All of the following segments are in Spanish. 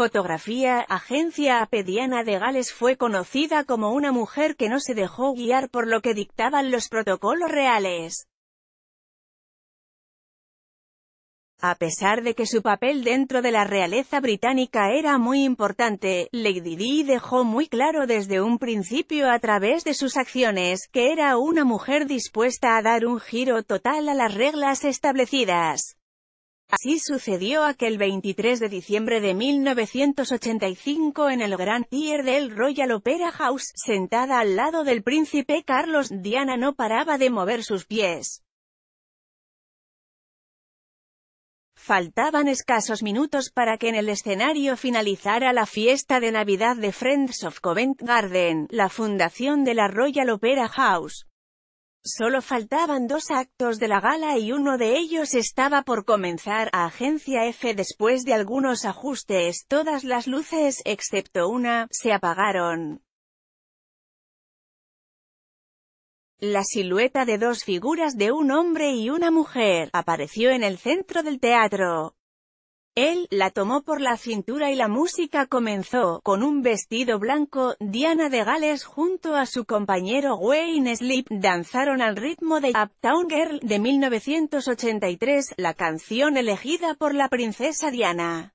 fotografía, agencia apediana de Gales fue conocida como una mujer que no se dejó guiar por lo que dictaban los protocolos reales. A pesar de que su papel dentro de la realeza británica era muy importante, Lady Di dejó muy claro desde un principio a través de sus acciones, que era una mujer dispuesta a dar un giro total a las reglas establecidas. Así sucedió aquel 23 de diciembre de 1985 en el Grand Tier del Royal Opera House, sentada al lado del príncipe Carlos, Diana no paraba de mover sus pies. Faltaban escasos minutos para que en el escenario finalizara la fiesta de Navidad de Friends of Covent Garden, la fundación de la Royal Opera House. Solo faltaban dos actos de la gala y uno de ellos estaba por comenzar, a Agencia F después de algunos ajustes, todas las luces, excepto una, se apagaron. La silueta de dos figuras de un hombre y una mujer, apareció en el centro del teatro. Él la tomó por la cintura y la música comenzó, con un vestido blanco, Diana de Gales junto a su compañero Wayne Sleep, danzaron al ritmo de Uptown Girl de 1983, la canción elegida por la princesa Diana.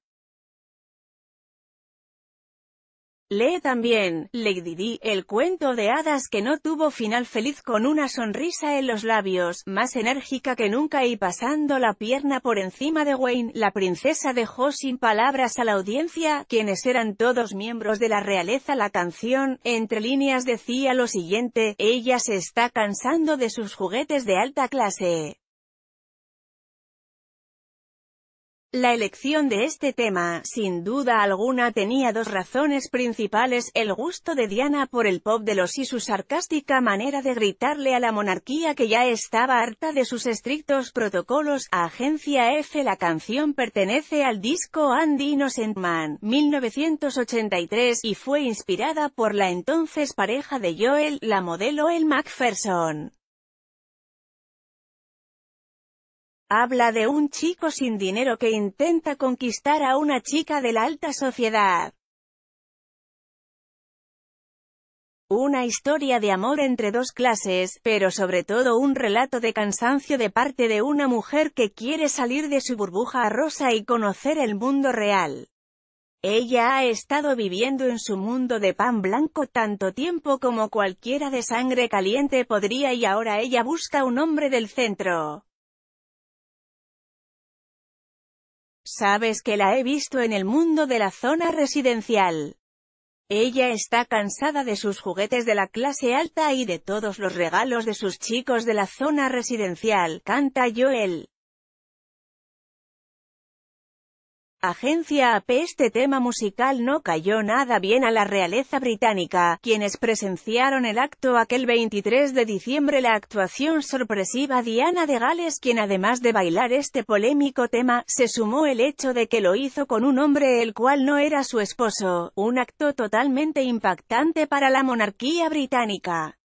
Lee también, Lady Di, el cuento de hadas que no tuvo final feliz con una sonrisa en los labios, más enérgica que nunca y pasando la pierna por encima de Wayne, la princesa dejó sin palabras a la audiencia, quienes eran todos miembros de la realeza la canción, entre líneas decía lo siguiente, ella se está cansando de sus juguetes de alta clase. La elección de este tema, sin duda alguna tenía dos razones principales, el gusto de Diana por el pop de los y su sarcástica manera de gritarle a la monarquía que ya estaba harta de sus estrictos protocolos, a Agencia F La canción pertenece al disco Andy Innocent Man, 1983, y fue inspirada por la entonces pareja de Joel, la modelo El MacPherson. Habla de un chico sin dinero que intenta conquistar a una chica de la alta sociedad. Una historia de amor entre dos clases, pero sobre todo un relato de cansancio de parte de una mujer que quiere salir de su burbuja rosa y conocer el mundo real. Ella ha estado viviendo en su mundo de pan blanco tanto tiempo como cualquiera de sangre caliente podría y ahora ella busca un hombre del centro. Sabes que la he visto en el mundo de la zona residencial. Ella está cansada de sus juguetes de la clase alta y de todos los regalos de sus chicos de la zona residencial, canta Joel. agencia AP este tema musical no cayó nada bien a la realeza británica, quienes presenciaron el acto aquel 23 de diciembre la actuación sorpresiva Diana de Gales quien además de bailar este polémico tema, se sumó el hecho de que lo hizo con un hombre el cual no era su esposo, un acto totalmente impactante para la monarquía británica.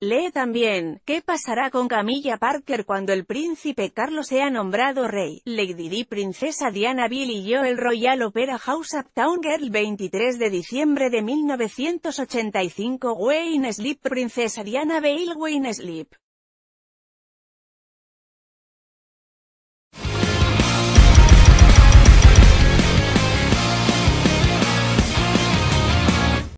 Lee también, ¿qué pasará con Camilla Parker cuando el príncipe Carlos sea nombrado rey? Lady Di Princesa Diana Bill y yo el Royal Opera House Uptown Girl 23 de diciembre de 1985 Wayne Sleep Princesa Diana Bale Wayne Sleep